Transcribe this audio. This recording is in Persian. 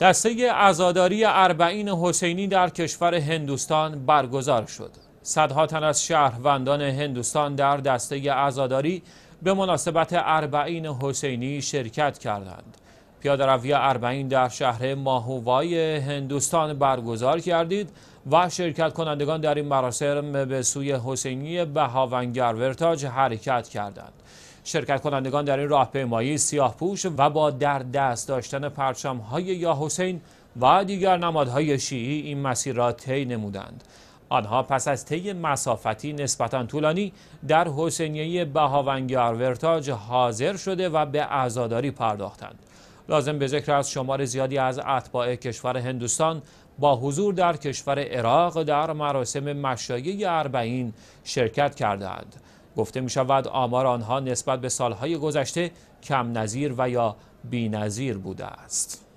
دسته ازاداری اربعین حسینی در کشور هندوستان برگزار شد. صدها تن از شهروندان هندوستان در دسته ازاداری به مناسبت اربعین حسینی شرکت کردند. پیاده روی اربعین در شهر ماهووای هندوستان برگزار کردید و شرکت کنندگان در این مراسم به سوی حسینی بهاونگر ورتاج حرکت کردند. شرکت کنندگان در این راهپیمایی سیاهپوش و با در دست داشتن پرچم های یا حسین و دیگر نمادهای شیعی این مسیر را طی نمودند آنها پس از طی مسافتی نسبتا طولانی در حسینیه بهاونگیار ورتاج حاضر شده و به عزاداری پرداختند لازم به ذکر است شمار زیادی از اتباع کشور هندوستان با حضور در کشور عراق در مراسم مشایع اربعین شرکت کردند گفته می شود آمار آنها نسبت به سالهای گذشته کم نظیر و یا بی نظیر بوده است.